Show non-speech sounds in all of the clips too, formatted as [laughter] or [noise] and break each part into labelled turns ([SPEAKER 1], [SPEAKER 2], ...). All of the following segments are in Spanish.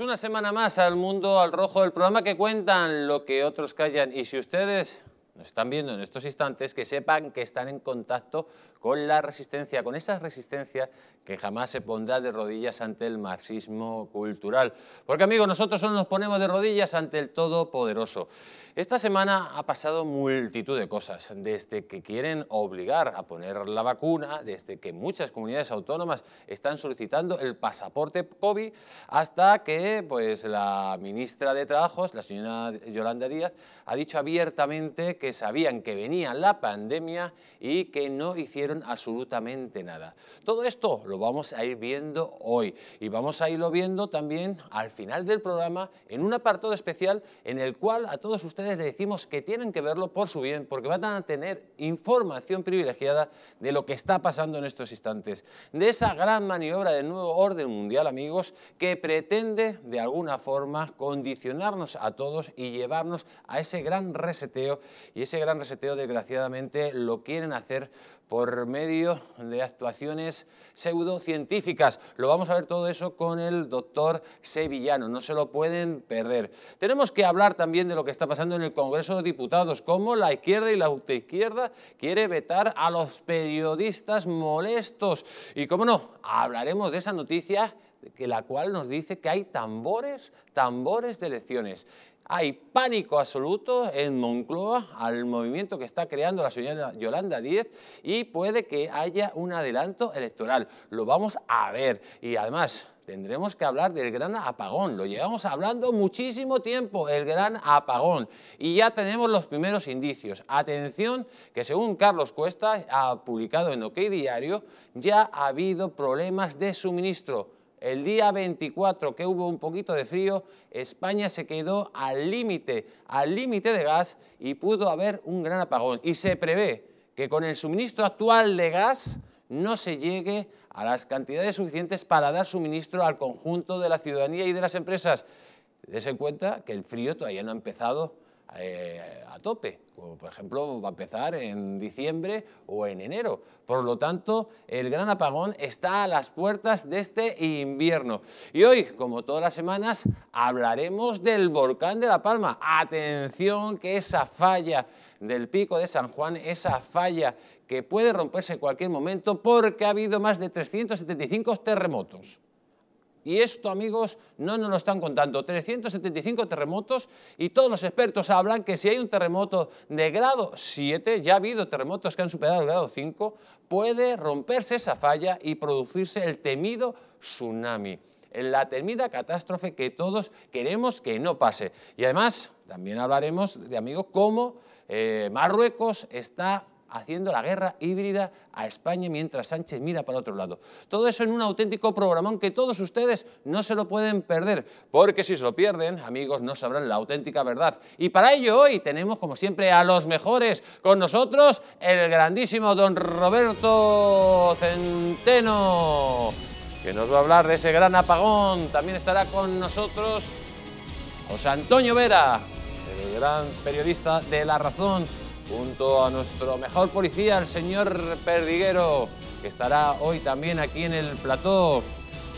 [SPEAKER 1] una semana más al Mundo al Rojo, el programa que cuentan lo que otros callan. Y si ustedes nos están viendo en estos instantes, que sepan que están en contacto con la resistencia, con esa resistencia que jamás se pondrá de rodillas ante el marxismo cultural. Porque amigos, nosotros solo nos ponemos de rodillas ante el Todopoderoso. Esta semana ha pasado multitud de cosas, desde que quieren obligar a poner la vacuna, desde que muchas comunidades autónomas están solicitando el pasaporte COVID, hasta que pues, la ministra de Trabajos, la señora Yolanda Díaz, ha dicho abiertamente que sabían que venía la pandemia y que no hicieron absolutamente nada. Todo esto lo vamos a ir viendo hoy y vamos a irlo viendo también al final del programa en un apartado especial en el cual a todos ustedes les decimos que tienen que verlo por su bien, porque van a tener información privilegiada de lo que está pasando en estos instantes, de esa gran maniobra del nuevo orden mundial, amigos, que pretende de alguna forma condicionarnos a todos y llevarnos a ese gran reseteo, y ese gran reseteo desgraciadamente lo quieren hacer por medio de actuaciones pseudocientíficas. Lo vamos a ver todo eso con el doctor Sevillano, no se lo pueden perder. Tenemos que hablar también de lo que está pasando en el Congreso de Diputados, cómo la izquierda y la ultraizquierda quiere vetar a los periodistas molestos. Y cómo no, hablaremos de esa noticia que la cual nos dice que hay tambores, tambores de elecciones. Hay pánico absoluto en Moncloa al movimiento que está creando la señora Yolanda Díez y puede que haya un adelanto electoral. Lo vamos a ver y además tendremos que hablar del gran apagón. Lo llevamos hablando muchísimo tiempo, el gran apagón. Y ya tenemos los primeros indicios. Atención, que según Carlos Cuesta, ha publicado en OK Diario, ya ha habido problemas de suministro el día 24, que hubo un poquito de frío, España se quedó al límite, al límite de gas y pudo haber un gran apagón. Y se prevé que con el suministro actual de gas no se llegue a las cantidades suficientes para dar suministro al conjunto de la ciudadanía y de las empresas. Dese cuenta que el frío todavía no ha empezado eh, a tope. Pues, por ejemplo va a empezar en diciembre o en enero. Por lo tanto, el gran apagón está a las puertas de este invierno. Y hoy, como todas las semanas, hablaremos del volcán de La Palma. Atención que esa falla del pico de San Juan, esa falla que puede romperse en cualquier momento porque ha habido más de 375 terremotos. Y esto, amigos, no nos lo están contando. 375 terremotos y todos los expertos hablan que si hay un terremoto de grado 7, ya ha habido terremotos que han superado el grado 5, puede romperse esa falla y producirse el temido tsunami. La temida catástrofe que todos queremos que no pase. Y además, también hablaremos de, amigos, cómo eh, Marruecos está haciendo la guerra híbrida a España mientras Sánchez mira para otro lado. Todo eso en un auténtico programón que todos ustedes no se lo pueden perder, porque si se lo pierden, amigos, no sabrán la auténtica verdad. Y para ello hoy tenemos, como siempre, a los mejores. Con nosotros, el grandísimo don Roberto Centeno, que nos va a hablar de ese gran apagón. También estará con nosotros José Antonio Vera, el gran periodista de La Razón junto a nuestro mejor policía, el señor Perdiguero, que estará hoy también aquí en el plató.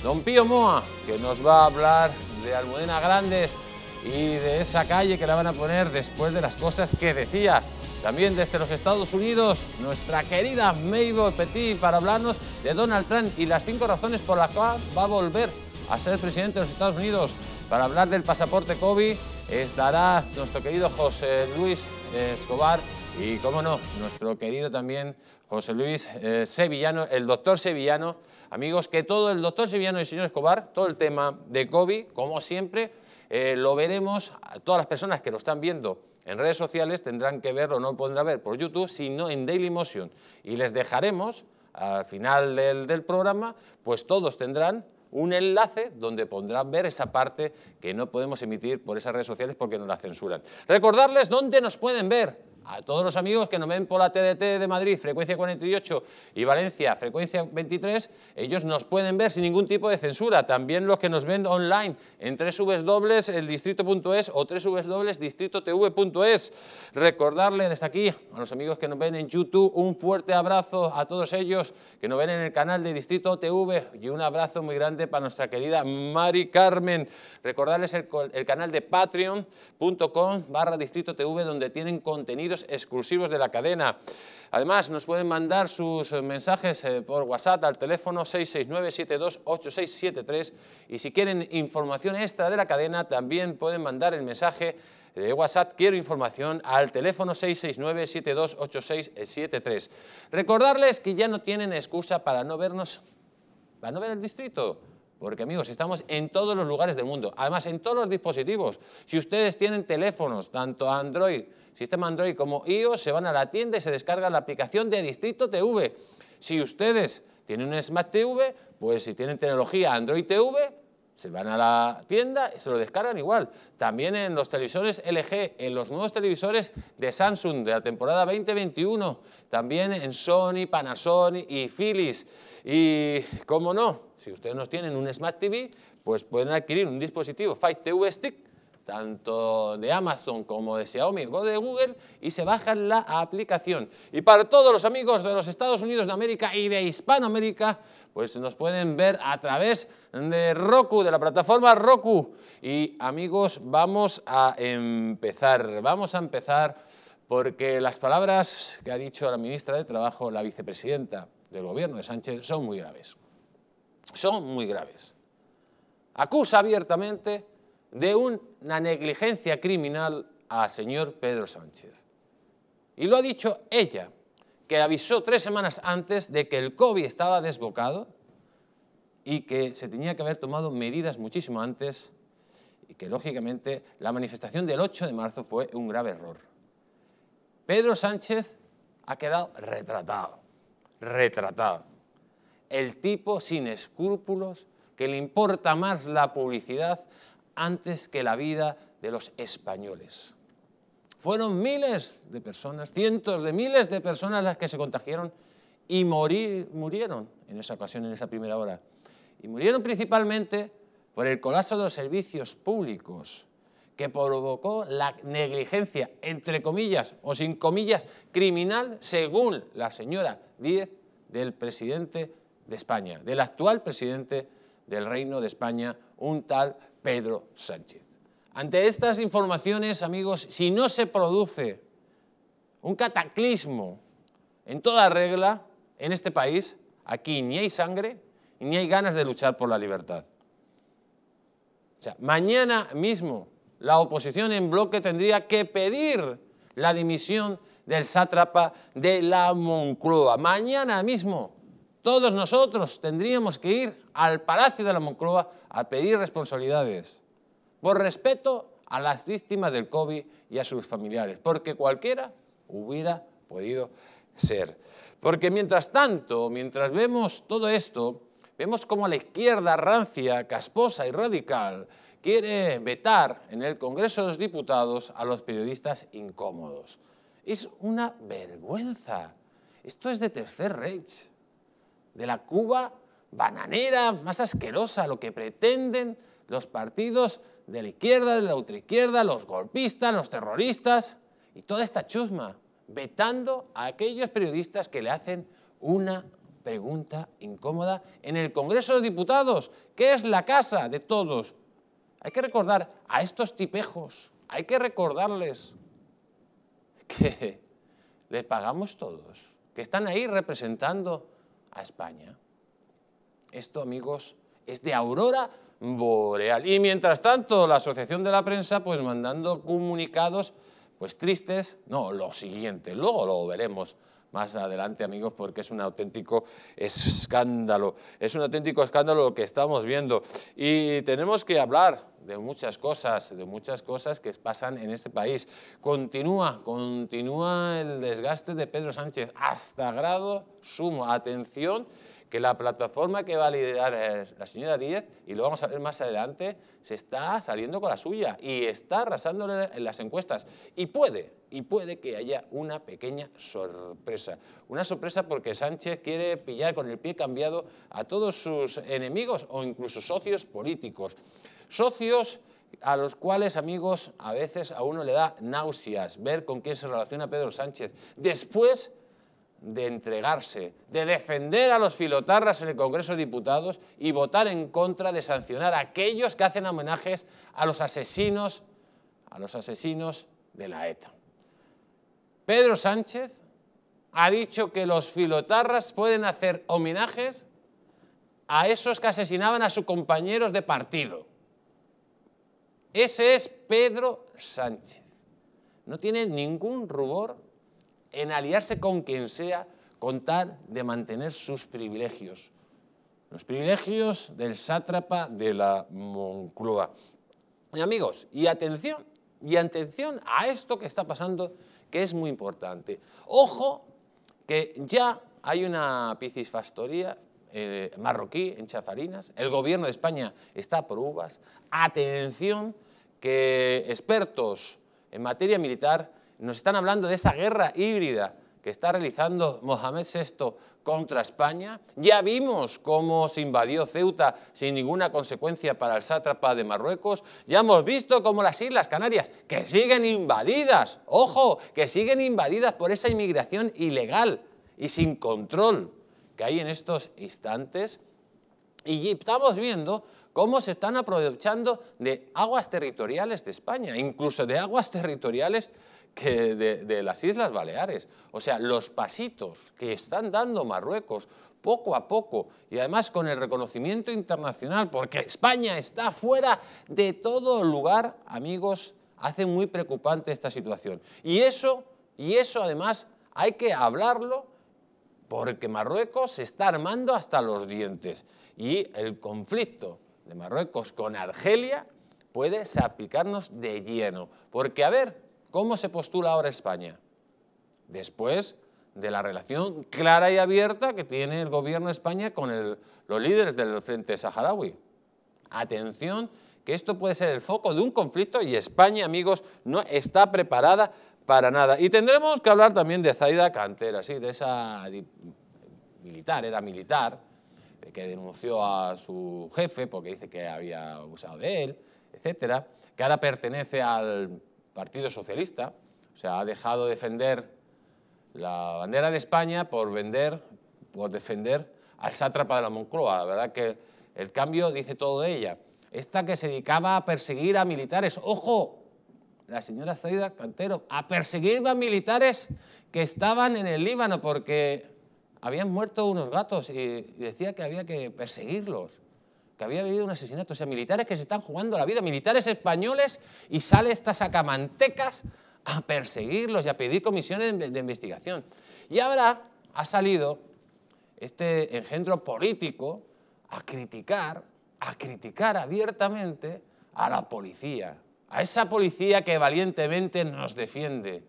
[SPEAKER 1] Don Pío Moa, que nos va a hablar de Almudena Grandes y de esa calle que la van a poner después de las cosas que decía. También desde los Estados Unidos, nuestra querida Mabel Petit para hablarnos de Donald Trump y las cinco razones por las cuales va a volver a ser presidente de los Estados Unidos. Para hablar del pasaporte COVID estará nuestro querido José Luis Escobar y, cómo no, nuestro querido también José Luis eh, Sevillano, el doctor Sevillano. Amigos, que todo el doctor Sevillano y el señor Escobar, todo el tema de COVID, como siempre, eh, lo veremos, todas las personas que lo están viendo en redes sociales tendrán que verlo, no lo podrán ver por YouTube, sino en Daily Motion Y les dejaremos, al final del programa, pues todos tendrán un enlace donde pondrán ver esa parte que no podemos emitir por esas redes sociales porque nos la censuran. Recordarles dónde nos pueden ver a todos los amigos que nos ven por la TDT de Madrid, frecuencia 48, y Valencia, frecuencia 23, ellos nos pueden ver sin ningún tipo de censura. También los que nos ven online en www.eldistrito.es o www.distritotv.es. Recordarles desde aquí a los amigos que nos ven en YouTube un fuerte abrazo a todos ellos que nos ven en el canal de Distrito TV y un abrazo muy grande para nuestra querida Mari Carmen. Recordarles el, el canal de patreon.com barra Distrito TV donde tienen contenido exclusivos de la cadena. Además, nos pueden mandar sus eh, mensajes eh, por WhatsApp al teléfono 669-728673 y si quieren información extra de la cadena, también pueden mandar el mensaje de WhatsApp Quiero Información al teléfono 669-728673. Recordarles que ya no tienen excusa para no vernos, para no ver el distrito. Porque amigos, estamos en todos los lugares del mundo, además en todos los dispositivos. Si ustedes tienen teléfonos, tanto Android sistema Android como iOS, se van a la tienda y se descarga la aplicación de Distrito TV. Si ustedes tienen un Smart TV, pues si tienen tecnología Android TV, se van a la tienda y se lo descargan igual. También en los televisores LG, en los nuevos televisores de Samsung de la temporada 2021, también en Sony, Panasonic y Philips. Y, cómo no, si ustedes no tienen un Smart TV, pues pueden adquirir un dispositivo Fire TV Stick tanto de Amazon como de Xiaomi o de Google y se bajan la aplicación. Y para todos los amigos de los Estados Unidos de América y de Hispanoamérica, pues nos pueden ver a través de Roku, de la plataforma Roku. Y amigos, vamos a empezar, vamos a empezar porque las palabras que ha dicho la ministra de Trabajo, la vicepresidenta del gobierno de Sánchez, son muy graves. Son muy graves. Acusa abiertamente de una negligencia criminal al señor Pedro Sánchez. Y lo ha dicho ella, que avisó tres semanas antes de que el COVID estaba desbocado y que se tenía que haber tomado medidas muchísimo antes y que lógicamente la manifestación del 8 de marzo fue un grave error. Pedro Sánchez ha quedado retratado, retratado. El tipo sin escrúpulos que le importa más la publicidad antes que la vida de los españoles. Fueron miles de personas, cientos de miles de personas las que se contagiaron y murieron en esa ocasión, en esa primera hora. Y murieron principalmente por el colapso de los servicios públicos que provocó la negligencia, entre comillas o sin comillas, criminal, según la señora Díez, del presidente de España, del actual presidente del Reino de España, un tal Pedro Sánchez. Ante estas informaciones, amigos, si no se produce un cataclismo en toda regla en este país, aquí ni hay sangre ni hay ganas de luchar por la libertad. O sea, mañana mismo la oposición en bloque tendría que pedir la dimisión del sátrapa de la Moncloa. Mañana mismo todos nosotros tendríamos que ir al Palacio de la Moncloa a pedir responsabilidades, por respeto a las víctimas del COVID y a sus familiares, porque cualquiera hubiera podido ser. Porque mientras tanto, mientras vemos todo esto, vemos como la izquierda rancia, casposa y radical quiere vetar en el Congreso de los Diputados a los periodistas incómodos. Es una vergüenza. Esto es de Tercer Reich de la Cuba bananera más asquerosa, lo que pretenden los partidos de la izquierda, de la ultraizquierda, los golpistas, los terroristas y toda esta chusma, vetando a aquellos periodistas que le hacen una pregunta incómoda en el Congreso de Diputados, que es la casa de todos. Hay que recordar a estos tipejos, hay que recordarles que les pagamos todos, que están ahí representando a España. Esto, amigos, es de aurora boreal. Y mientras tanto, la Asociación de la Prensa, pues mandando comunicados, pues tristes, no, lo siguiente, luego lo veremos más adelante, amigos, porque es un auténtico escándalo. Es un auténtico escándalo lo que estamos viendo. Y tenemos que hablar de muchas cosas, de muchas cosas que pasan en este país. Continúa, continúa el desgaste de Pedro Sánchez hasta grado sumo. Atención que la plataforma que va a liderar la señora Díez, y lo vamos a ver más adelante, se está saliendo con la suya y está arrasándole en las encuestas. Y puede, y puede que haya una pequeña sorpresa. Una sorpresa porque Sánchez quiere pillar con el pie cambiado a todos sus enemigos o incluso socios políticos. Socios a los cuales, amigos, a veces a uno le da náuseas ver con quién se relaciona Pedro Sánchez. Después de entregarse, de defender a los filotarras en el Congreso de Diputados y votar en contra de sancionar a aquellos que hacen homenajes a los asesinos, a los asesinos de la ETA. Pedro Sánchez ha dicho que los filotarras pueden hacer homenajes a esos que asesinaban a sus compañeros de partido. Ese es Pedro Sánchez. No tiene ningún rubor en aliarse con quien sea, contar de mantener sus privilegios. Los privilegios del sátrapa de la Moncloa. Y amigos, y atención, y atención a esto que está pasando, que es muy importante. Ojo, que ya hay una piscifactoría eh, marroquí en Chafarinas, el gobierno de España está por uvas. Atención, que expertos en materia militar nos están hablando de esa guerra híbrida que está realizando Mohamed VI contra España. Ya vimos cómo se invadió Ceuta sin ninguna consecuencia para el sátrapa de Marruecos. Ya hemos visto cómo las Islas Canarias, que siguen invadidas, ojo, que siguen invadidas por esa inmigración ilegal y sin control que hay en estos instantes. Y estamos viendo cómo se están aprovechando de aguas territoriales de España, incluso de aguas territoriales de, las Islas Baleares. O sea, los pasitos que están dando Marruecos poco a poco y además con el reconocimiento internacional, porque España está fuera de todo lugar, amigos, hace muy preocupante esta situación. Y eso, y eso además hay que hablarlo porque Marruecos se está armando hasta los dientes y el conflicto de Marruecos con Argelia puede salpicarnos de lleno, porque a ver, ¿Cómo se postula ahora España? Después de la relación clara y abierta que tiene el gobierno de España con los líderes del Frente Saharaui. Atención, que esto puede ser el foco de un conflicto y España, amigos, no está preparada para nada. Y tendremos que hablar también de Zaida Cantera, ¿sí? de esa militar, era militar, eh, que denunció a su jefe porque dice que había abusado de él, etcétera, que ahora pertenece al Partido Socialista. O sea, ha dejado defender la bandera de España por vender, por defender al sátrapa de la Moncloa. La verdad que el cambio dice todo de ella. Esta que se dedicaba a perseguir a militares. ¡Ojo! La señora Zaida Cantero, a perseguir a militares que estaban en el Líbano porque habían muerto unos gatos y decía que había que perseguirlos que había vivido un asesinato. O sea, militares que se están jugando la vida, militares españoles, y sale estas sacamantecas a perseguirlos y a pedir comisiones de, de investigación. Y ahora ha salido este engendro político a criticar, a criticar abiertamente a la policía, a esa policía que valientemente nos defiende,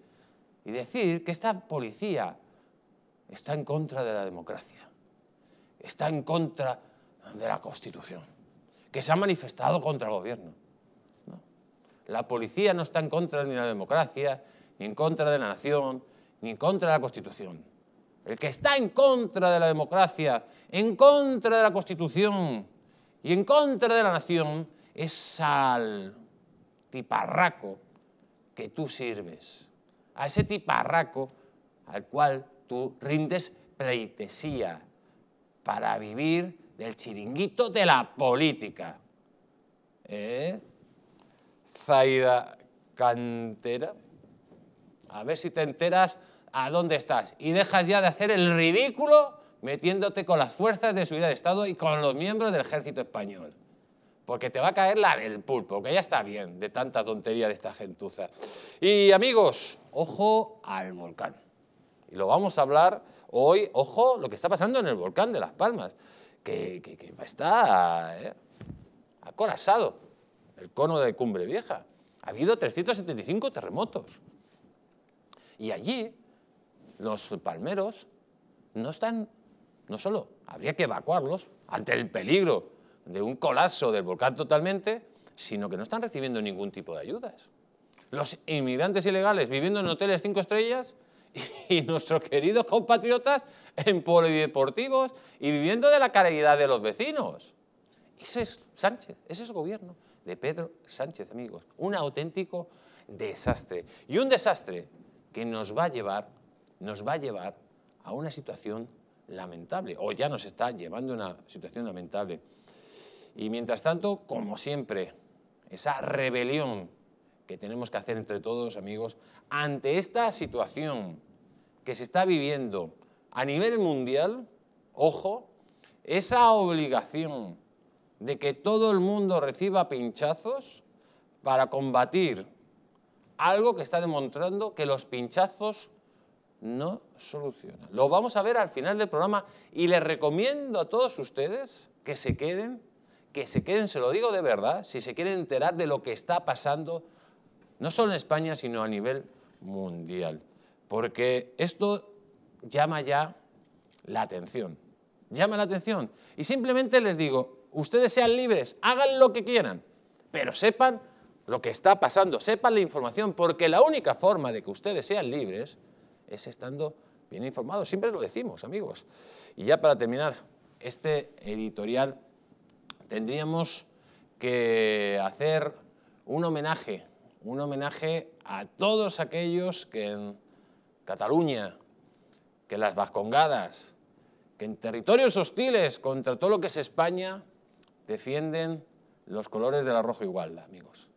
[SPEAKER 1] y decir que esta policía está en contra de la democracia, está en contra de la Constitución, que se ha manifestado contra el gobierno. La policía no está en contra ni de la democracia, ni en contra de la nación, ni en contra de la Constitución. El que está en contra de la democracia, en contra de la Constitución y en contra de la nación es al tiparraco que tú sirves, a ese tiparraco al cual tú rindes pleitesía para vivir del chiringuito de la política. ¿Eh? Zaida Cantera, a ver si te enteras a dónde estás y dejas ya de hacer el ridículo metiéndote con las fuerzas de seguridad de Estado y con los miembros del ejército español. Porque te va a caer la del pulpo, que ya está bien de tanta tontería de esta gentuza. Y amigos, ojo al volcán. Y lo vamos a hablar hoy, ojo, lo que está pasando en el volcán de Las Palmas que, está ¿eh? acorazado, el cono de Cumbre Vieja. Ha habido 375 terremotos. Y allí los palmeros no están, no solo habría que evacuarlos ante el peligro de un colapso del volcán totalmente, sino que no están recibiendo ningún tipo de ayudas. Los inmigrantes ilegales viviendo en hoteles cinco estrellas [laughs] y nuestros queridos compatriotas en polideportivos y viviendo de la caridad de los vecinos. Ese es Sánchez, ese es el gobierno de Pedro Sánchez, amigos. Un auténtico desastre. Y un desastre que nos va a llevar, nos va a llevar a una situación lamentable, o ya nos está llevando a una situación lamentable. Y mientras tanto, como siempre, esa rebelión que tenemos que hacer entre todos, amigos, ante esta situación que se está viviendo a nivel mundial, ojo, esa obligación de que todo el mundo reciba pinchazos para combatir algo que está demostrando que los pinchazos no solucionan. Lo vamos a ver al final del programa y les recomiendo a todos ustedes que se queden, que se queden, se lo digo de verdad, si se quieren enterar de lo que está pasando, no solo en España, sino a nivel mundial porque esto llama ya la atención. Llama la atención. Y simplemente les digo, ustedes sean libres, hagan lo que quieran, pero sepan lo que está pasando, sepan la información, porque la única forma de que ustedes sean libres es estando bien informados. Siempre lo decimos, amigos. Y ya para terminar este editorial, tendríamos que hacer un homenaje, un homenaje a todos aquellos que Cataluña, que las vascongadas, que en territorios hostiles contra todo lo que es España, defienden los colores de la roja igualdad, amigos.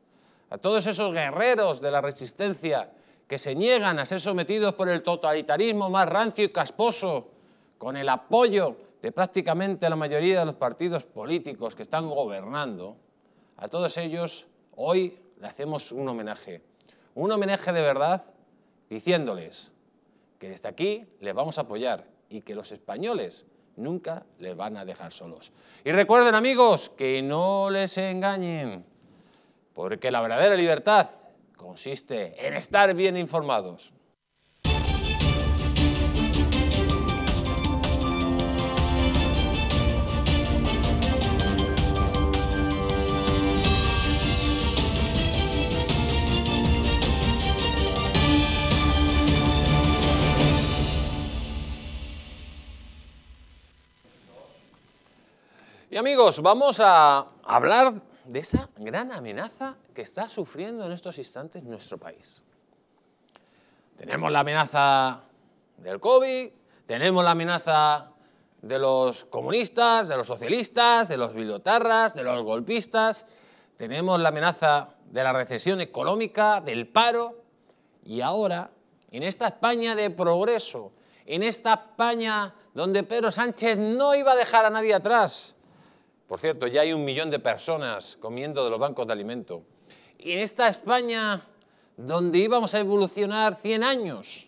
[SPEAKER 1] A todos esos guerreros de la resistencia que se niegan a ser sometidos por el totalitarismo más rancio y casposo, con el apoyo de prácticamente la mayoría de los partidos políticos que están gobernando, a todos ellos hoy le hacemos un homenaje. Un homenaje de verdad diciéndoles, que desde aquí les vamos a apoyar y que los españoles nunca les van a dejar solos. Y recuerden amigos, que no les engañen, porque la verdadera libertad consiste en estar bien informados. amigos, vamos a hablar de esa gran amenaza que está sufriendo en estos instantes nuestro país. Tenemos la amenaza del COVID, tenemos la amenaza de los comunistas, de los socialistas, de los bibliotarras, de los golpistas, tenemos la amenaza de la recesión económica, del paro, y ahora, en esta España de progreso, en esta España donde Pedro Sánchez no iba a dejar a nadie atrás, por cierto, ya hay un millón de personas comiendo de los bancos de alimento. Y en esta España donde íbamos a evolucionar 100 años,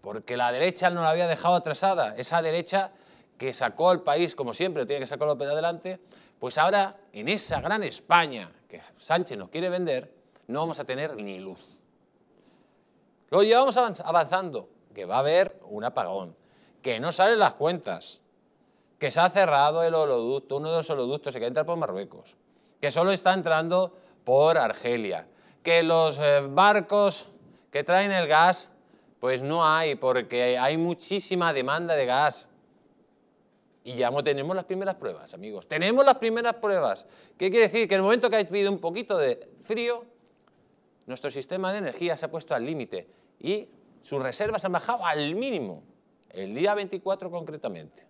[SPEAKER 1] porque la derecha no la había dejado atrasada, esa derecha que sacó al país, como siempre, tiene que sacarlo adelante, pues ahora en esa gran España que Sánchez nos quiere vender, no vamos a tener ni luz. Lo llevamos avanzando, que va a haber un apagón, que no salen las cuentas, que se ha cerrado el holoducto, uno de los holoductos que entra por Marruecos, que solo está entrando por Argelia, que los eh, barcos que traen el gas, pues no hay, porque hay muchísima demanda de gas. Y ya tenemos las primeras pruebas, amigos. Tenemos las primeras pruebas. ¿Qué quiere decir? Que en el momento que ha habido un poquito de frío, nuestro sistema de energía se ha puesto al límite y sus reservas han bajado al mínimo, el día 24 concretamente.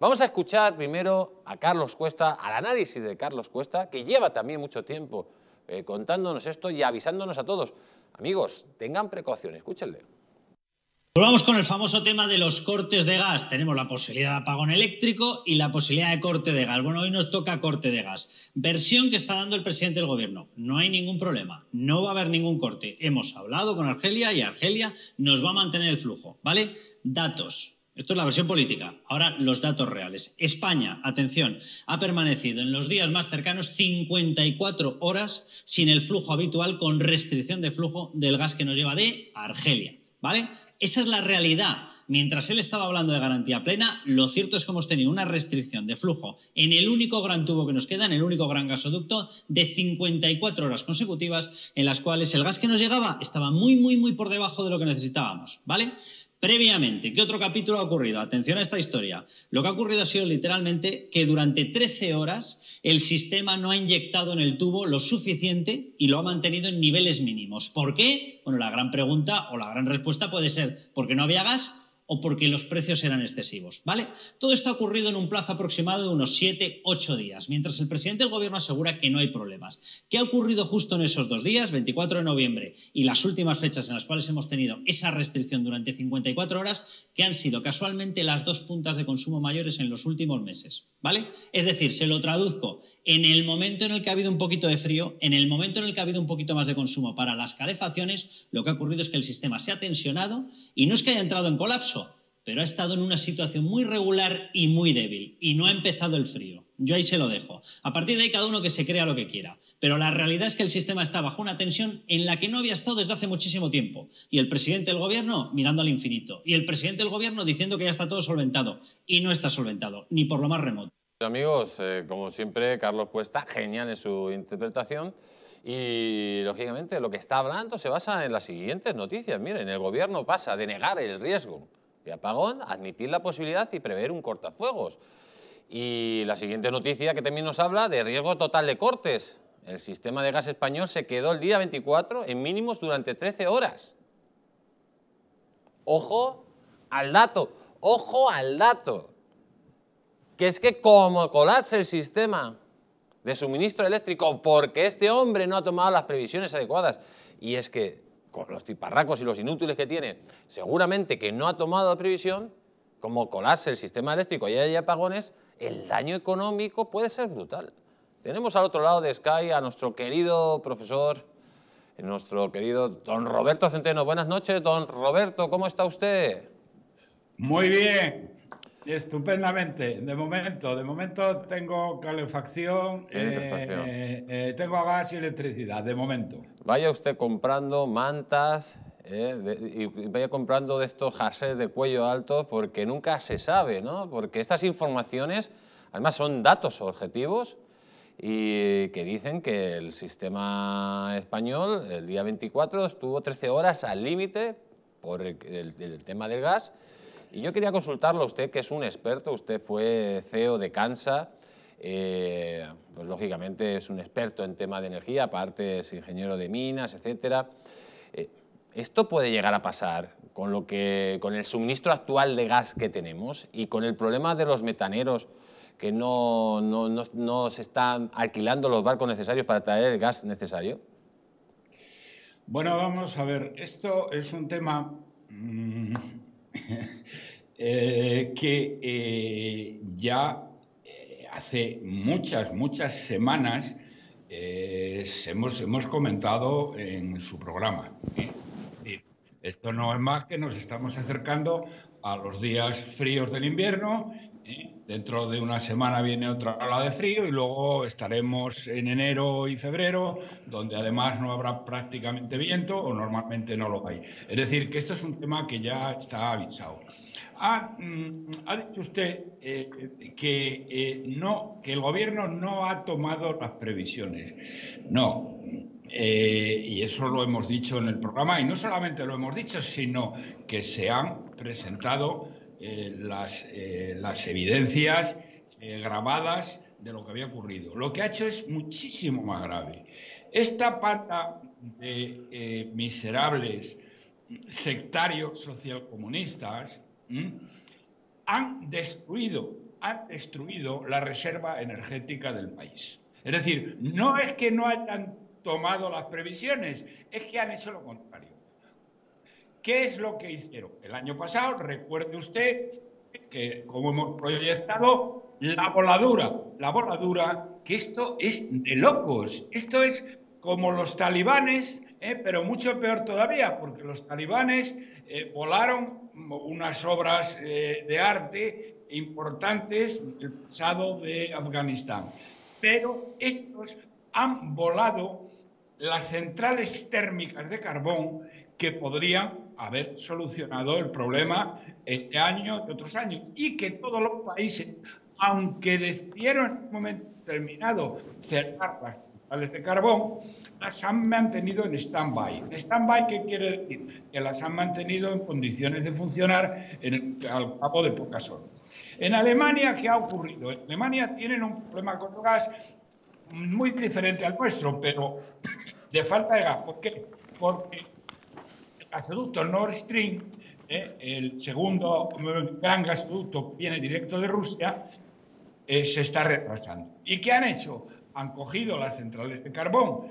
[SPEAKER 1] Vamos a escuchar primero a Carlos Cuesta, al análisis de Carlos Cuesta, que lleva también mucho tiempo eh, contándonos esto y avisándonos a todos. Amigos, tengan precaución, escúchenle.
[SPEAKER 2] Volvamos con el famoso tema de los cortes de gas. Tenemos la posibilidad de apagón eléctrico y la posibilidad de corte de gas. Bueno, hoy nos toca corte de gas. Versión que está dando el presidente del gobierno. No hay ningún problema. No va a haber ningún corte. Hemos hablado con Argelia y Argelia nos va a mantener el flujo. ¿Vale? Datos. Esto es la versión política. Ahora los datos reales. España, atención, ha permanecido en los días más cercanos 54 horas sin el flujo habitual con restricción de flujo del gas que nos lleva de Argelia. ¿Vale? Esa es la realidad. Mientras él estaba hablando de garantía plena, lo cierto es que hemos tenido una restricción de flujo en el único gran tubo que nos queda, en el único gran gasoducto, de 54 horas consecutivas, en las cuales el gas que nos llegaba estaba muy, muy, muy por debajo de lo que necesitábamos, ¿vale? Previamente, ¿qué otro capítulo ha ocurrido? Atención a esta historia. Lo que ha ocurrido ha sido literalmente que durante 13 horas el sistema no ha inyectado en el tubo lo suficiente y lo ha mantenido en niveles mínimos. ¿Por qué? Bueno, la gran pregunta o la gran respuesta puede ser porque no había gas o porque los precios eran excesivos. ¿Vale? Todo esto ha ocurrido en un plazo aproximado de unos 7-8 días, mientras el presidente del gobierno asegura que no hay problemas. ¿Qué ha ocurrido justo en esos dos días, 24 de noviembre y las últimas fechas en las cuales hemos tenido esa restricción durante 54 horas, que han sido casualmente las dos puntas de consumo mayores en los últimos meses? ¿Vale? Es decir, se lo traduzco, en el momento en el que ha habido un poquito de frío, en el momento en el que ha habido un poquito más de consumo para las calefacciones, lo que ha ocurrido es que el sistema se ha tensionado y no es que haya entrado en colapso, pero ha estado en una situación muy regular y muy débil, y no ha empezado el frío. Yo ahí se lo dejo. A partir de ahí cada uno que se crea lo que quiera. Pero la realidad es que el sistema está bajo una tensión en la que no había estado desde hace muchísimo tiempo. Y el presidente del gobierno mirando al infinito. Y el presidente del gobierno diciendo que ya está todo solventado. Y no está solventado, ni por lo más remoto.
[SPEAKER 1] Amigos, eh, como siempre, Carlos Cuesta, genial en su interpretación. Y lógicamente lo que está hablando se basa en las siguientes noticias. Miren, el gobierno pasa de negar el riesgo apagón, admitir la posibilidad y prever un cortafuegos. Y la siguiente noticia que también nos habla de riesgo total de cortes. El sistema de gas español se quedó el día 24 en mínimos durante 13 horas. Ojo al dato, ojo al dato. Que es que como colapse el sistema de suministro eléctrico porque este hombre no ha tomado las previsiones adecuadas, y es que con los tiparracos y los inútiles que tiene, seguramente que no ha tomado previsión, como colarse el sistema eléctrico y haya apagones, el daño económico puede ser brutal. Tenemos al otro lado de Sky a nuestro querido profesor, nuestro querido don Roberto Centeno. Buenas noches, don Roberto, ¿cómo está usted?
[SPEAKER 3] Muy bien, Estupendamente, de
[SPEAKER 1] momento, de momento tengo calefacción, eh, eh, tengo gas y electricidad, de momento. Vaya usted comprando mantas eh, y vaya comprando de estos jasés de cuello alto porque nunca se sabe, ¿no? Porque estas informaciones, además son datos objetivos y que dicen que el sistema español el día 24 estuvo 13 horas al límite por el tema del gas y yo quería consultarlo a usted, que es un experto, usted fue CEO de Cansa, eh, pues lógicamente es un experto en tema de energía, aparte es ingeniero de minas, etc. Eh, ¿Esto puede llegar a pasar con, lo que, con el suministro actual de gas que tenemos y con el problema de los metaneros que no, se están alquilando los barcos necesarios para traer el gas necesario?
[SPEAKER 3] Bueno, vamos a ver, esto es un tema mm, [laughs] Eh, que eh, ya eh, hace muchas, muchas semanas hemos comentado en su programa. Esto no es más que nos estamos acercando a los días fríos del invierno ¿eh? Dentro de una semana viene otra ola de frío y luego estaremos en enero y febrero, donde además no habrá prácticamente viento o normalmente no lo hay. Es decir, que esto es un tema que ya está avisado. Ah, mm, ha, dicho usted eh, que, eh, no, que el gobierno no ha tomado las previsiones. No, y eso lo hemos dicho en el programa, y no solamente lo hemos dicho, sino que se han presentado eh, las, eh, las, evidencias eh, grabadas de lo que había ocurrido. Lo que ha hecho es muchísimo más grave. Esta pata de miserables sectarios socialcomunistas han destruido, han destruido la reserva energética del país. Es decir, no es que no hayan tomado las previsiones, es que han hecho lo contrario ¿Qué es lo que hicieron? El año pasado, recuerde usted que, como hemos proyectado, la voladura, la voladura, que esto es de locos, esto es como los talibanes, eh, pero mucho peor todavía, porque los talibanes eh, volaron unas obras eh, de arte importantes del pasado de Afganistán. Pero estos han volado las centrales térmicas de carbón que podrían haber solucionado el problema este año y otros años. Y que todos los países, aunque decidieron en un momento determinado cerrar las centrales de carbón, las han mantenido en stand-by. ¿Stand-by qué quiere decir? Que las han mantenido en condiciones de funcionar en al cabo de pocas horas. En Alemania, ¿qué ha ocurrido? En Alemania tienen un problema con el gas muy diferente al nuestro, pero de falta de gas. ¿Por qué? Porque gasoducto Nord Stream, eh, el segundo gran gasoducto que viene directo de Rusia, eh, se está retrasando. ¿Y qué han hecho? Han cogido las centrales de carbón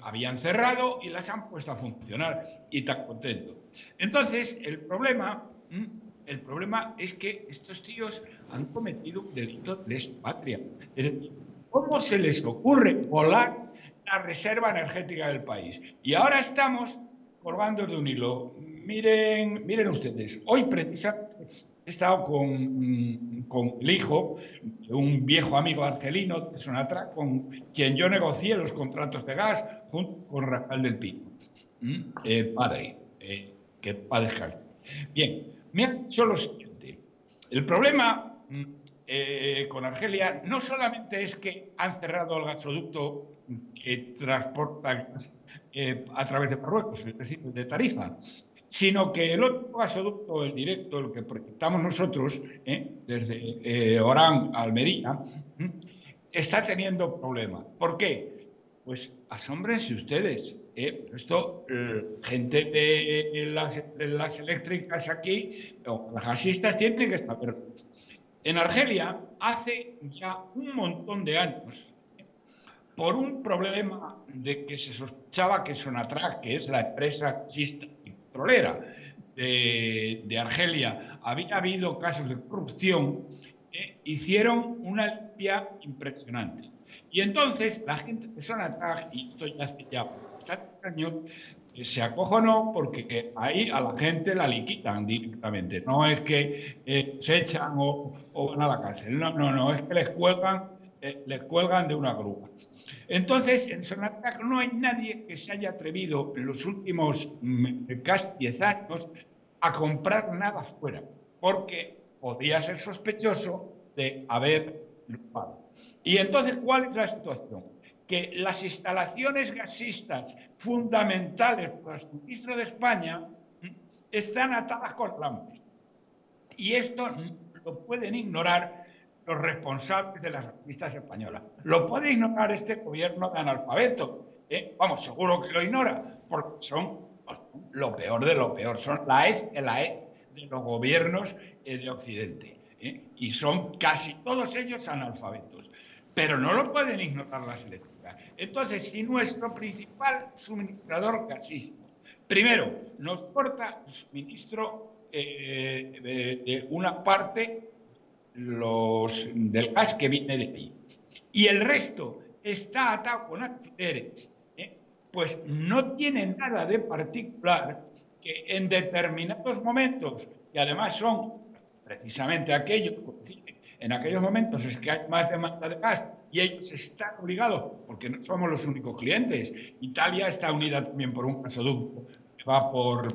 [SPEAKER 3] habían cerrado y las han puesto a funcionar y tan contento. Entonces, el problema, mm, el problema es que estos tíos han cometido un delito de patria. Es decir, ¿cómo se les ocurre volar la reserva energética del país? Y ahora estamos colgando de un hilo. Miren, miren ustedes, hoy precisamente he estado mm, con, el hijo de un viejo amigo argelino de Sonatra, con quien yo negocié los contratos de gas junto con Rafael del Pico, mm, eh, padre, eh, que padre es Bien, me ha dicho lo El problema mm, eh, con Argelia no solamente es que han cerrado el gasoducto que eh, transporta eh, a través de Marruecos, es decir, de Tarifa, sino que el otro gasoducto, el directo, el que proyectamos nosotros, eh, desde Orán a Almería, está teniendo problemas. ¿Por qué? Pues asómbrense ustedes. esto, gente de las, eléctricas aquí, o las gasistas, tienen que estar. Pero en Argelia, hace ya un montón de años, por un problema de que se sospechaba que Sonatrach, que es la empresa chista y petrolera de, Argelia, había habido casos de corrupción, hicieron una limpia impresionante. Y entonces la gente de Sonatrach, y esto ya hace ya bastantes años, eh, se acojonó porque ahí a la gente la liquidan directamente. No es que eh, se echan o, o, van a la cárcel. No, no, no, es que les cuelgan eh, le cuelgan de una grúa. Entonces, en Sonatac no hay nadie que se haya atrevido en los últimos mm, casi 10 años a comprar nada fuera, porque podía ser sospechoso de haber Y entonces, ¿cuál es la situación? Que las instalaciones gasistas fundamentales para el suministro de España mm, están atadas con rambes. Y esto mm, lo pueden ignorar los responsables de las artistas españolas. Lo puede ignorar este gobierno de analfabeto. ¿eh? Vamos, seguro que lo ignora, porque son pues, lo peor de lo peor. Son la e la e de los gobiernos eh, de Occidente. ¿eh? Y son casi todos ellos analfabetos. Pero no lo pueden ignorar las elecciones. Entonces, si nuestro principal suministrador casista, primero, nos corta el suministro de una parte los del gas que viene de ahí. Y el resto está atado con alfileres, ¿eh? pues no tiene nada de particular que en determinados momentos, y además son precisamente aquellos, en aquellos momentos es que hay más demanda de gas y ellos están obligados, porque no somos los únicos clientes. Italia está unida también por un gasoducto que va por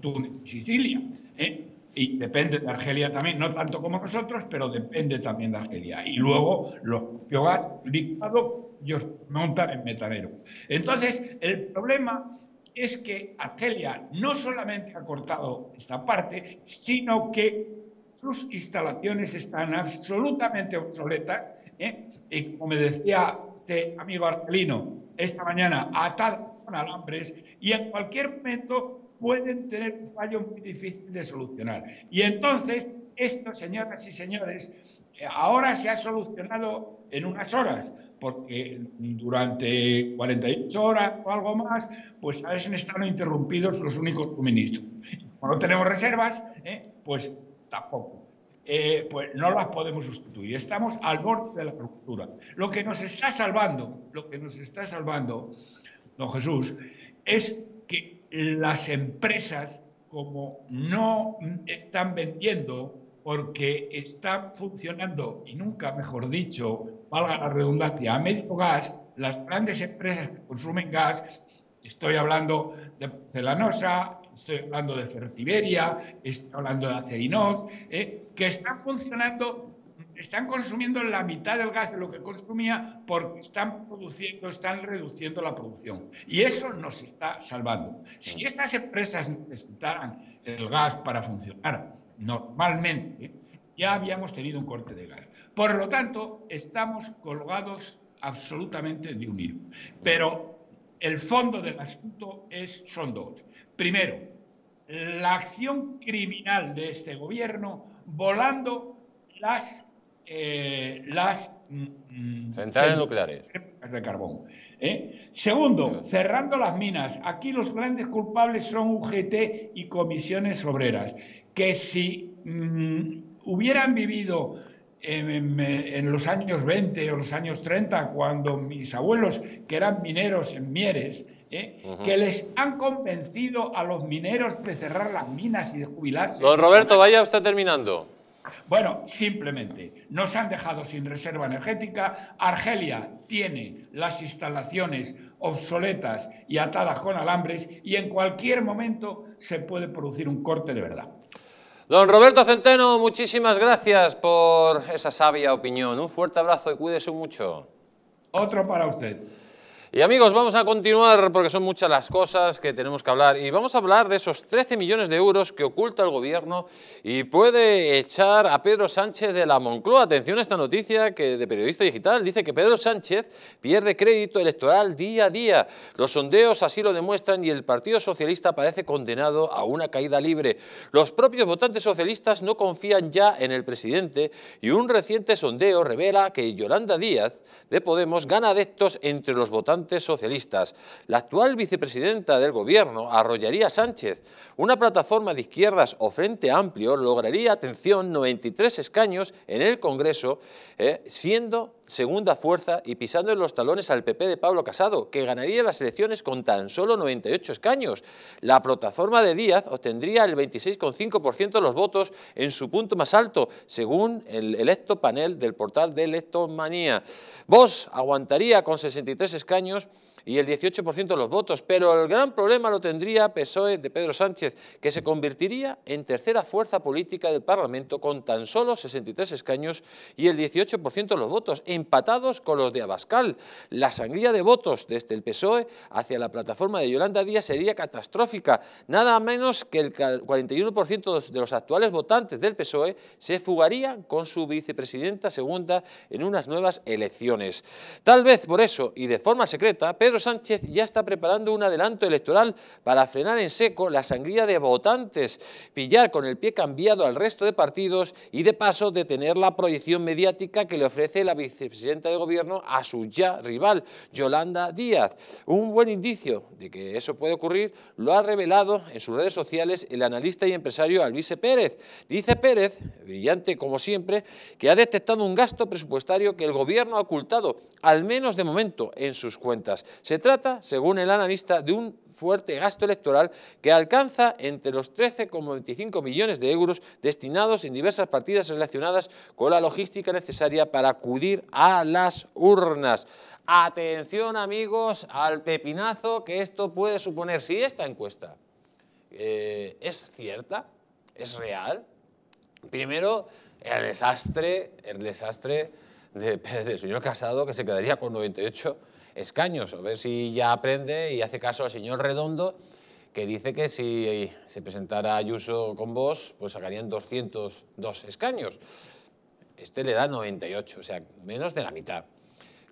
[SPEAKER 3] Túnez y Sicilia. ¿eh? y depende de Argelia también, no tanto como nosotros, pero depende también de Argelia. Y luego los biogás licuado, ellos montan en metanero. Entonces, el problema es que Argelia no solamente ha cortado esta parte, sino que sus instalaciones están absolutamente obsoletas. ¿eh? Y como me decía este amigo argelino esta mañana, atadas con alambres y en cualquier momento pueden tener un fallo muy difícil de solucionar. Y entonces, esto, señoras y señores, eh, ahora se ha solucionado en unas horas, porque durante 48 horas o algo más, pues veces estado interrumpidos los únicos suministros. Como no tenemos reservas, ¿eh? pues tampoco. Eh, pues no las podemos sustituir. Estamos al borde de la ruptura. Lo que nos está salvando, lo que nos está salvando, don Jesús, es que las empresas, como no están vendiendo porque están funcionando, y nunca mejor dicho, valga la redundancia, a gas, las grandes empresas que consumen gas, estoy hablando de Celanosa, estoy hablando de Fertiberia, estoy hablando de Acerinos, eh, que están funcionando están consumiendo la mitad del gas de lo que consumía porque están produciendo, están reduciendo la producción. Y eso nos está salvando. Si estas empresas necesitaran el gas para funcionar normalmente, ya habíamos tenido un corte de gas. Por lo tanto, estamos colgados absolutamente de un hilo. Pero el fondo del asunto es, son dos. Primero, la acción criminal de este gobierno volando las eh, las
[SPEAKER 1] mm, mm, centrales nucleares
[SPEAKER 3] de carbón. ¿eh? Segundo, cerrando las minas. Aquí los grandes culpables son UGT y comisiones obreras, que si mm, hubieran vivido en, los años 20 o los años 30, cuando mis abuelos, que eran mineros en Mieres, ¿eh? que les han convencido a los mineros de cerrar las minas
[SPEAKER 1] y de jubilarse. Don Roberto, vaya usted terminando.
[SPEAKER 3] Bueno, simplemente nos han dejado sin reserva energética. Argelia tiene las instalaciones obsoletas y atadas con alambres y en cualquier momento se puede producir un corte
[SPEAKER 1] de verdad. Don Roberto Centeno, muchísimas gracias por esa sabia opinión. Un fuerte abrazo y cuídese mucho. Otro para usted. Y amigos, vamos a continuar porque son muchas las cosas que tenemos que hablar y vamos a hablar de esos 13 millones de euros que oculta el gobierno y puede echar a Pedro Sánchez de la Moncloa. Atención a esta noticia que de Periodista Digital dice que Pedro Sánchez pierde crédito electoral día a día. Los sondeos así lo demuestran y el Partido Socialista parece condenado a una caída libre. Los propios votantes socialistas no confían ya en el presidente y un reciente sondeo revela que Yolanda Díaz de Podemos gana adeptos entre los votantes socialistas. La actual vicepresidenta del gobierno arrollaría Sánchez. Una plataforma de izquierdas o Frente Amplio lograría, atención, 93 escaños en el Congreso, eh, siendo segunda fuerza y pisando en los talones al PP de Pablo Casado, que ganaría las elecciones con tan solo 98 escaños. La plataforma de Díaz obtendría el 26,5% de los votos en su punto más alto, según el electo panel del portal de Electomanía. vos aguantaría con 63 escaños y el 18% de los votos, pero el gran problema lo tendría PSOE de Pedro Sánchez, que se convertiría en tercera fuerza política del Parlamento con tan solo 63 escaños y el 18% de los votos, empatados con los de Abascal. La sangría de votos desde el PSOE hacia la plataforma de Yolanda Díaz sería catastrófica, nada menos que el 41% de los actuales votantes del PSOE se fugarían con su vicepresidenta segunda en unas nuevas elecciones. Tal vez por eso, y de forma secreta, Pedro Sánchez ya está preparando un adelanto electoral para frenar en seco la sangría de votantes, pillar con el pie cambiado al resto de partidos y de paso detener la proyección mediática que le ofrece la vicepresidenta de gobierno a su ya rival, Yolanda Díaz. Un buen indicio de que eso puede ocurrir lo ha revelado en sus redes sociales el analista y empresario Alvise Pérez. Dice Pérez, brillante como siempre, que ha detectado un gasto presupuestario que el gobierno ha ocultado, al menos de momento, en sus cuentas. Se trata, según el analista, de un fuerte gasto electoral que alcanza entre los 13,25 millones de euros destinados en diversas partidas relacionadas con la logística necesaria para acudir a las urnas. Atención amigos al pepinazo que esto puede suponer. Si esta encuesta eh, es cierta, es real, primero el desastre, el desastre [laughs] del señor Casado que se quedaría con 98 escaños. A ver si ya aprende y hace caso al señor Redondo, que dice que si se presentara Ayuso con vos, pues sacarían 202 escaños. Este le da 98, o sea, menos de la mitad.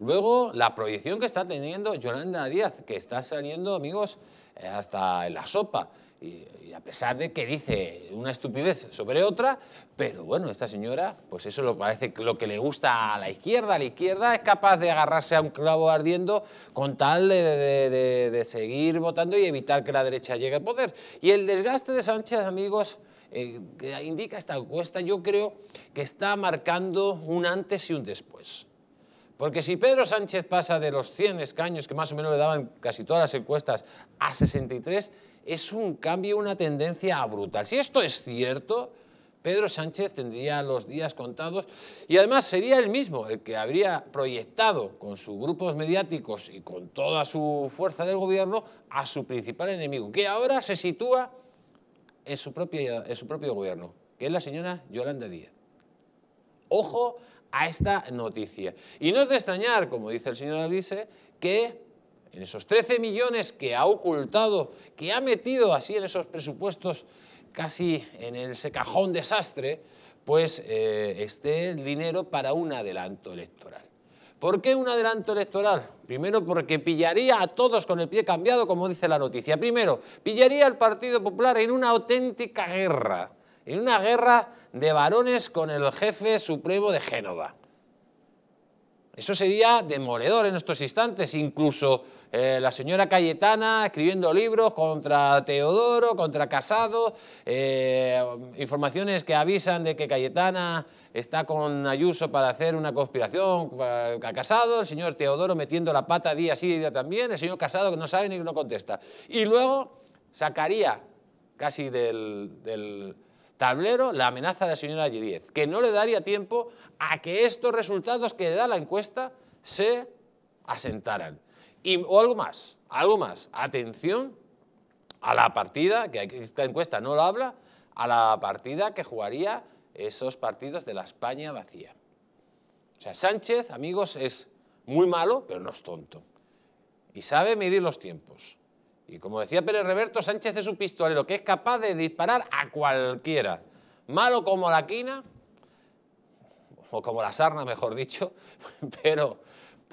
[SPEAKER 1] Luego, la proyección que está teniendo Yolanda Díaz, que está saliendo, amigos, eh, hasta en la sopa. Y, a pesar de que dice una estupidez sobre otra, pero bueno, esta señora, pues eso lo parece lo que le gusta a la izquierda. la izquierda es capaz de agarrarse a un clavo ardiendo con tal de, seguir votando y evitar que la derecha llegue al poder. Y el desgaste de Sánchez, amigos, eh, que indica esta encuesta, yo creo que está marcando un antes y un después. Porque si Pedro Sánchez pasa de los 100 escaños que más o menos le daban casi todas las encuestas a 63, es un cambio, una tendencia brutal. Si esto es cierto, Pedro Sánchez tendría los días contados y además sería el mismo el que habría proyectado con sus grupos mediáticos y con toda su fuerza del gobierno a su principal enemigo, que ahora se sitúa en su, en su propio gobierno, que es la señora Yolanda Díaz. Ojo a esta noticia. Y no es de extrañar, como dice el señor Avise, que en esos 13 millones que ha ocultado, que ha metido así en esos presupuestos casi en el cajón desastre, pues eh, este dinero para un adelanto electoral. ¿Por qué un adelanto electoral? Primero porque pillaría a todos con el pie cambiado, como dice la noticia. Primero, pillaría al Partido Popular en una auténtica guerra, en una guerra de varones con el jefe supremo de Génova. Eso sería demoledor en estos instantes. Incluso eh, la señora Cayetana escribiendo libros contra Teodoro, contra Casado, eh, informaciones que avisan de que Cayetana está con Ayuso para hacer una conspiración eh, a Casado, el señor Teodoro metiendo la pata día sí y día también, el señor Casado que no sabe ni que no contesta. Y luego sacaría casi del tablero la amenaza de la señora g que no le daría tiempo a que estos resultados que le da la encuesta se asentaran. Y, o algo más, algo más, atención a la partida, que esta encuesta no lo habla, a la partida que jugaría esos partidos de la España vacía. O sea, Sánchez, amigos, es muy malo, pero no es tonto. Y sabe medir los tiempos. Y como decía Pérez Reberto, Sánchez es un pistolero que es capaz de disparar a cualquiera. Malo como la quina, o como la sarna, mejor dicho, [laughs] pero,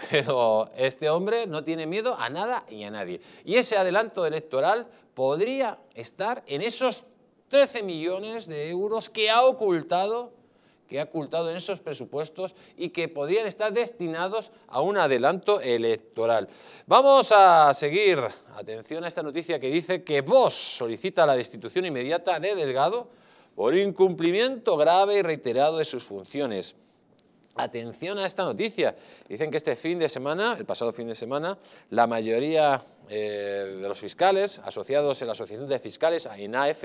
[SPEAKER 1] pero este hombre no tiene miedo a nada y a nadie. Y ese adelanto electoral podría estar en esos 13 millones de euros que ha ocultado que ha ocultado en esos presupuestos y que podían estar destinados a un adelanto electoral. Vamos a seguir, atención a esta noticia que dice que Vox solicita la destitución inmediata de Delgado por incumplimiento grave y reiterado de sus funciones. Atención a esta noticia. Dicen que este fin de semana, el pasado fin de semana, la mayoría eh, de los fiscales, asociados en la Asociación de Fiscales, inaf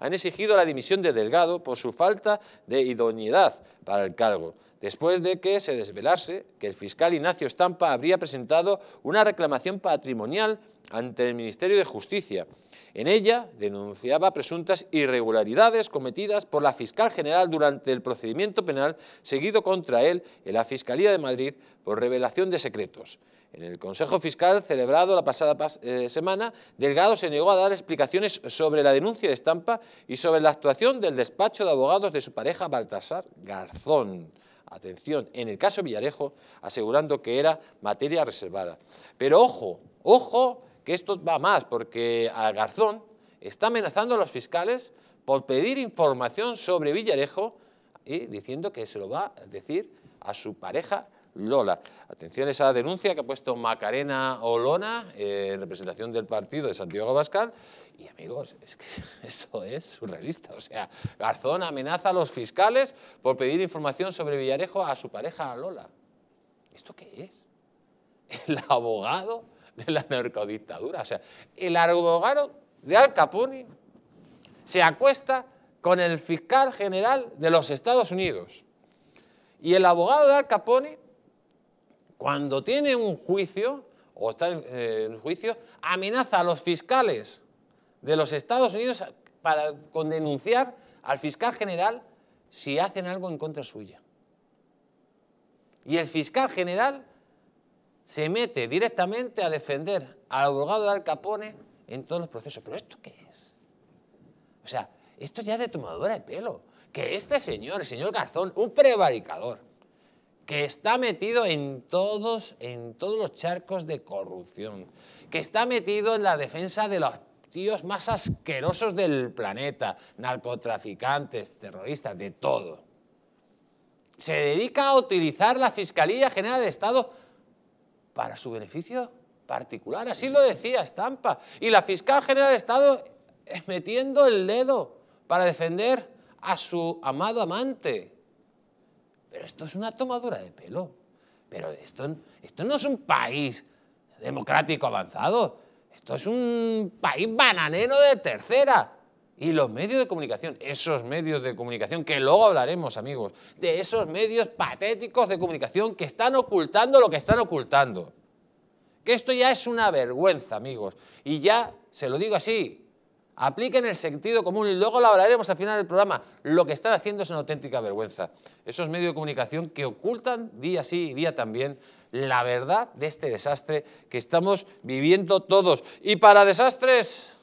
[SPEAKER 1] han exigido la dimisión de Delgado por su falta de idoneidad para el cargo después de que se desvelase que el fiscal Ignacio Estampa habría presentado una reclamación patrimonial ante el Ministerio de Justicia. En ella denunciaba presuntas irregularidades cometidas por la fiscal general durante el procedimiento penal seguido contra él en la Fiscalía de Madrid por revelación de secretos. En el Consejo Fiscal celebrado la pasada eh, semana, Delgado se negó a dar explicaciones sobre la denuncia de estampa y sobre la actuación del despacho de abogados de su pareja Baltasar Garzón atención, en el caso Villarejo, asegurando que era materia reservada. Pero ojo, ojo, que esto va más, porque Algarzón Garzón está amenazando a los fiscales por pedir información sobre Villarejo y diciendo que se lo va a decir a su pareja Lola. Atención a esa denuncia que ha puesto Macarena Olona en representación del partido de Santiago Abascal. Y amigos, es que [laughs] eso es surrealista. O sea, Garzón amenaza a los fiscales por pedir información sobre Villarejo a su pareja Lola. ¿Esto qué es? El abogado de la narcodictadura. O sea, el abogado de Al Capone se acuesta con el fiscal general de los Estados Unidos. Y el abogado de Al Capone cuando tiene un juicio, o está eh, en, juicio, amenaza a los fiscales de los Estados Unidos para, con denunciar al fiscal general si hacen algo en contra suya. Y el fiscal general se mete directamente a defender al abogado de Al Capone en todos los procesos. ¿Pero esto qué es? O sea, esto ya es de tomadora de pelo. Que este señor, el señor Garzón, un prevaricador, que está metido en todos, en todos los charcos de corrupción, que está metido en la defensa de los tíos más asquerosos del planeta, narcotraficantes, terroristas, de todo. Se dedica a utilizar la Fiscalía General de Estado para su beneficio particular, así lo decía Estampa. Y la Fiscal General de Estado eh, metiendo el dedo para defender a su amado amante. Pero esto es una tomadura de pelo. Pero esto, esto no es un país democrático avanzado. Esto es un país bananero de tercera. Y los medios de comunicación, esos medios de comunicación, que luego hablaremos, amigos, de esos medios patéticos de comunicación que están ocultando lo que están ocultando. Que esto ya es una vergüenza, amigos. Y ya, se lo digo así, Apliquen el sentido común y luego lo hablaremos al final del programa. Lo que están haciendo es una auténtica vergüenza. Esos medios de comunicación que ocultan día sí y día también la verdad de este desastre que estamos viviendo todos. Y para desastres,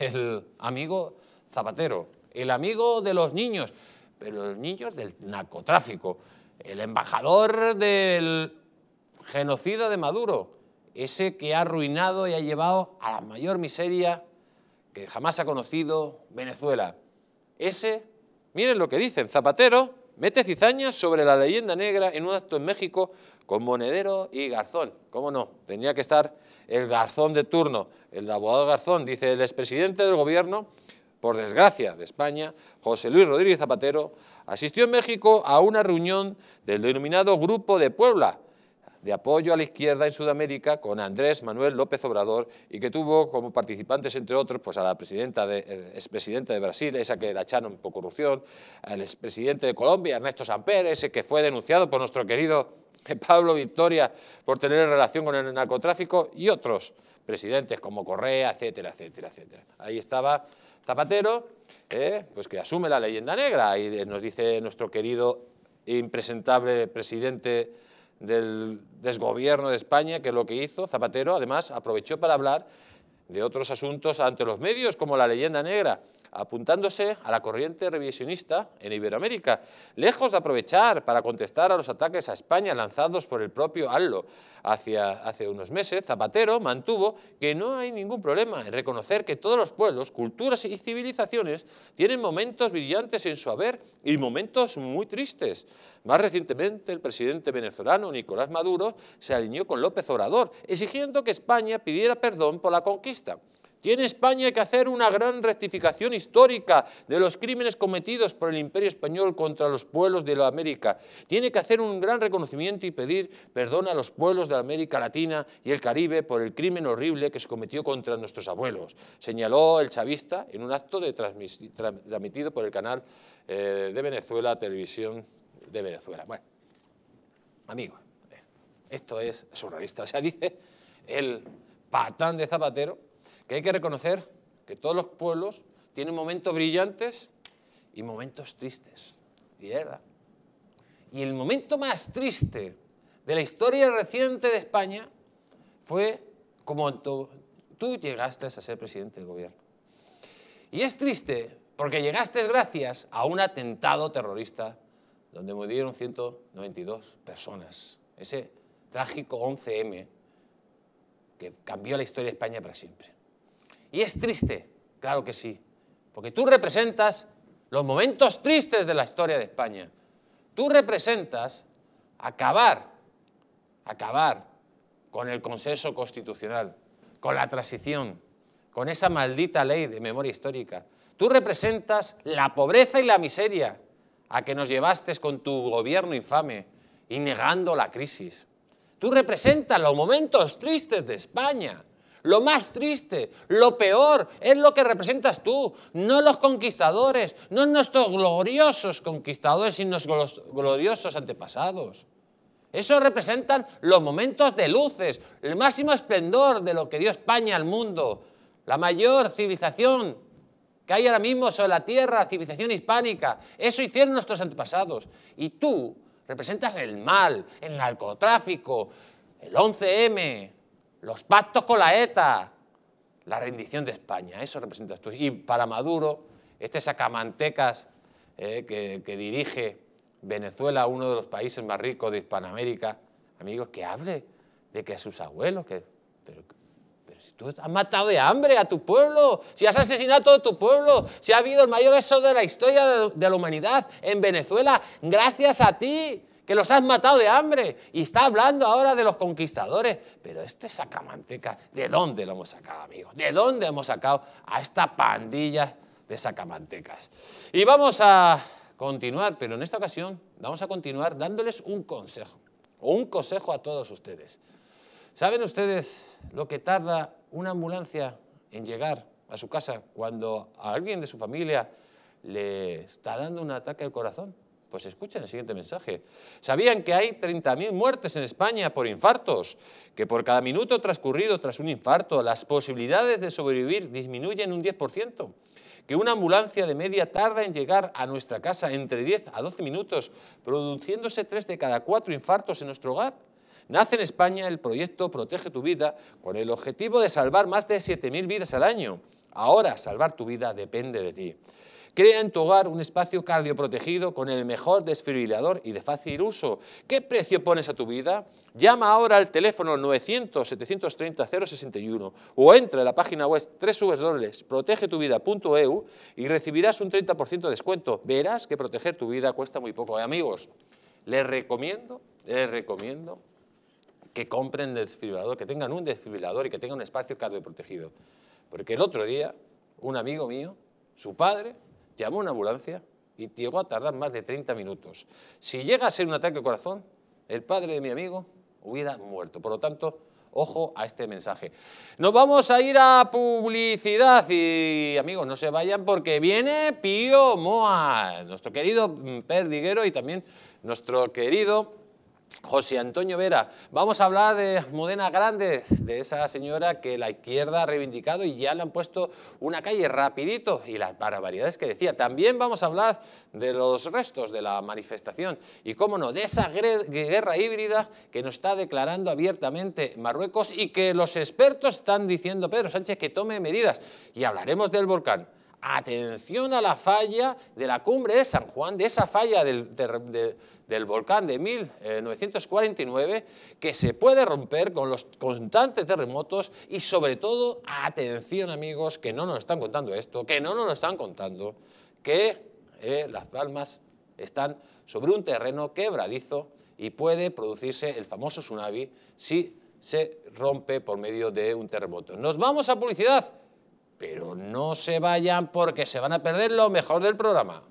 [SPEAKER 1] el amigo Zapatero, el amigo de los niños, pero los niños del narcotráfico, el embajador del genocida de Maduro, ese que ha arruinado y ha llevado a la mayor miseria que jamás ha conocido Venezuela. Ese, miren lo que dicen, Zapatero mete cizaña sobre la leyenda negra en un acto en México con Monedero y Garzón. ¿Cómo no? Tenía que estar el Garzón de turno, el abogado Garzón, dice el expresidente del gobierno, por desgracia de España, José Luis Rodríguez Zapatero, asistió en México a una reunión del denominado Grupo de Puebla, de apoyo a la izquierda en Sudamérica con Andrés Manuel López Obrador y que tuvo como participantes, entre otros, pues a la presidenta de, eh, expresidenta de Brasil, esa que la echaron por corrupción, al expresidente de Colombia, Ernesto Samper, ese que fue denunciado por nuestro querido [laughs] Pablo Victoria por tener relación con el narcotráfico y otros presidentes como Correa, etcétera, etcétera, etcétera. Ahí estaba Zapatero, eh, pues que asume la leyenda negra y nos dice nuestro querido e impresentable presidente del desgobierno de España, que es lo que hizo. Zapatero, además, aprovechó para hablar de otros asuntos ante los medios, como la leyenda negra apuntándose a la corriente revisionista en Iberoamérica, lejos de aprovechar para contestar a los ataques a España lanzados por el propio Allo. Hacia, hace unos meses, Zapatero mantuvo que no hay ningún problema en reconocer que todos los pueblos, culturas y civilizaciones tienen momentos brillantes en su haber y momentos muy tristes. Más recientemente, el presidente venezolano Nicolás Maduro se alineó con López Obrador, exigiendo que España pidiera perdón por la conquista. Tiene España que hacer una gran rectificación histórica de los crímenes cometidos por el Imperio Español contra los pueblos de la América. Tiene que hacer un gran reconocimiento y pedir perdón a los pueblos de América Latina y el Caribe por el crimen horrible que se cometió contra nuestros abuelos, señaló el chavista en un acto transmitido por el canal eh, de Venezuela, Televisión de Venezuela. Bueno, amigo, esto es surrealista. O sea, dice el patán de Zapatero que hay que reconocer que todos los pueblos tienen momentos brillantes y momentos tristes. Y Y el momento más triste de la historia reciente de España fue como tú llegaste a ser presidente del gobierno. Y es triste porque llegaste gracias a un atentado terrorista donde murieron 192 personas. Ese trágico 11M que cambió la historia de España para siempre. Y es triste, claro que sí, porque tú representas los momentos tristes de la historia de España. Tú representas acabar, acabar con el consenso constitucional, con la transición, con esa maldita ley de memoria histórica. Tú representas la pobreza y la miseria a que nos llevaste con tu gobierno infame y negando la crisis. Tú representas los momentos tristes de España lo más triste, lo peor, es lo que representas tú, no los conquistadores, no nuestros gloriosos conquistadores, sino nuestros gloriosos antepasados. Eso representan los momentos de luces, el máximo esplendor de lo que dio España al mundo, la mayor civilización que hay ahora mismo sobre la tierra, civilización hispánica. Eso hicieron nuestros antepasados. Y tú representas el mal, el narcotráfico, el 11M, los pactos con la ETA, la rendición de España, eso representa esto. Y para Maduro, este sacamantecas eh, que, dirige Venezuela, uno de los países más ricos de Hispanoamérica, amigos, que hable de que a sus abuelos, que, pero, si tú has matado de hambre a tu pueblo, si has asesinado a todo tu pueblo, si ha habido el mayor eso de la historia de la humanidad en Venezuela, gracias a ti, que los has matado de hambre y está hablando ahora de los conquistadores. Pero este sacamanteca, ¿de dónde lo hemos sacado, amigos? ¿De dónde hemos sacado a esta pandilla de sacamantecas? Y vamos a continuar, pero en esta ocasión vamos a continuar dándoles un consejo, un consejo a todos ustedes. ¿Saben ustedes lo que tarda una ambulancia en llegar a su casa cuando a alguien de su familia le está dando un ataque al corazón? Pues escuchen el siguiente mensaje. ¿Sabían que hay 30.000 muertes en España por infartos? Que por cada minuto transcurrido tras un infarto las posibilidades de sobrevivir disminuyen un 10%. Que una ambulancia de media tarda en llegar a nuestra casa entre 10 a 12 minutos, produciéndose 3 de cada 4 infartos en nuestro hogar. Nace en España el proyecto Protege tu vida con el objetivo de salvar más de 7.000 vidas al año. Ahora salvar tu vida depende de ti. Crea en tu hogar un espacio cardioprotegido con el mejor desfibrilador y de fácil uso. ¿Qué precio pones a tu vida? Llama ahora al teléfono 900-730-061 o entra a la página web www.protegetuvida.eu y recibirás un 30% de descuento. Verás que proteger tu vida cuesta muy poco. ¿eh, amigos, les recomiendo, les recomiendo que compren desfibrilador, que tengan un desfibrilador y que tengan un espacio cardioprotegido. Porque el otro día, un amigo mío, su padre, llamó una ambulancia y llegó a tardar más de 30 minutos. Si llega a ser un ataque al corazón, el padre de mi amigo hubiera muerto. Por lo tanto, ojo a este mensaje. Nos vamos a ir a publicidad y amigos, no se vayan porque viene Pío Moa, nuestro querido mm, perdiguero y también nuestro querido José Antonio Vera. Vamos a hablar de Modena Grandes, de esa señora que la izquierda ha reivindicado y ya le han puesto una calle rapidito y las barbaridades que decía. También vamos a hablar de los restos de la manifestación y, cómo no, de esa guerra híbrida que nos está declarando abiertamente Marruecos y que los expertos están diciendo, Pedro Sánchez, que tome medidas. Y hablaremos del volcán atención a la falla de la cumbre de San Juan, de esa falla del, volcán de 1949 eh, que se puede romper con los constantes terremotos y sobre todo, atención amigos, que no nos están contando esto, que no nos están contando, que eh, Las Palmas están sobre un terreno quebradizo y puede producirse el famoso tsunami si se rompe por medio de un terremoto. Nos vamos a publicidad pero no se vayan porque se van a perder lo mejor del programa.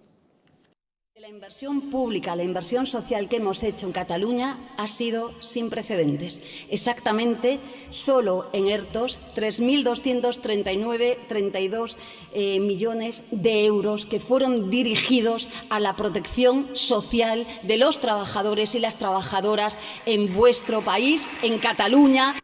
[SPEAKER 2] La inversión pública, la inversión social que hemos hecho en Cataluña ha sido sin precedentes. Exactamente, solo en ERTOS, 3.239,32 32 eh, millones de euros que fueron dirigidos a la protección social de los trabajadores y las trabajadoras en vuestro país, en Cataluña.